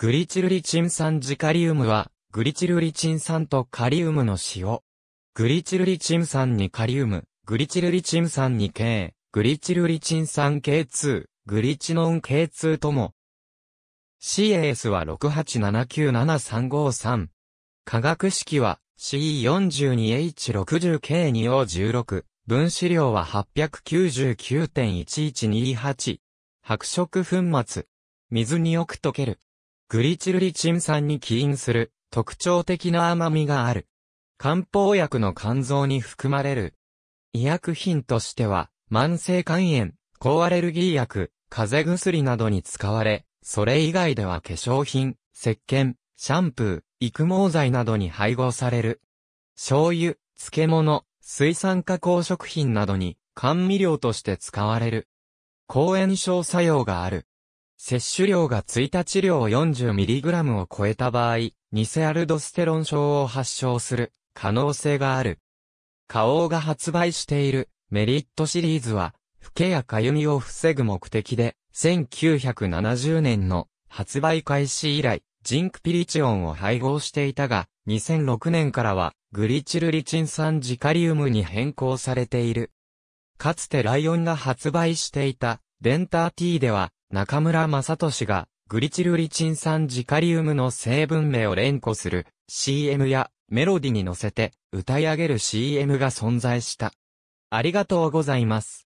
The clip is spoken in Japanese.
グリチルリチン酸ジカリウムは、グリチルリチン酸とカリウムの塩。グリチルリチン酸にカリウム、グリチルリチン酸に K、グリチルリチン酸 K2、グリチノン K2 とも。CAS は6 8 7 9 7 3 5 3化学式は c 4 2 h 6 0 k 2 o 1 6分子量は899.1128。白色粉末。水によく溶ける。グリチルリチン酸に起因する特徴的な甘みがある。漢方薬の肝臓に含まれる。医薬品としては、慢性肝炎、抗アレルギー薬、風邪薬などに使われ、それ以外では化粧品、石鹸、シャンプー、育毛剤などに配合される。醤油、漬物、水産加工食品などに、甘味料として使われる。抗炎症作用がある。摂取量が1日量 40mg を超えた場合、ニセアルドステロン症を発症する可能性がある。花王が発売しているメリットシリーズは、老けやかゆみを防ぐ目的で、1970年の発売開始以来、ジンクピリチオンを配合していたが、2006年からは、グリチルリチン酸ジカリウムに変更されている。かつてライオンが発売していた、デンター T では、中村正俊が、グリチルリチン酸ジカリウムの成分名を連呼する CM やメロディに乗せて歌い上げる CM が存在した。ありがとうございます。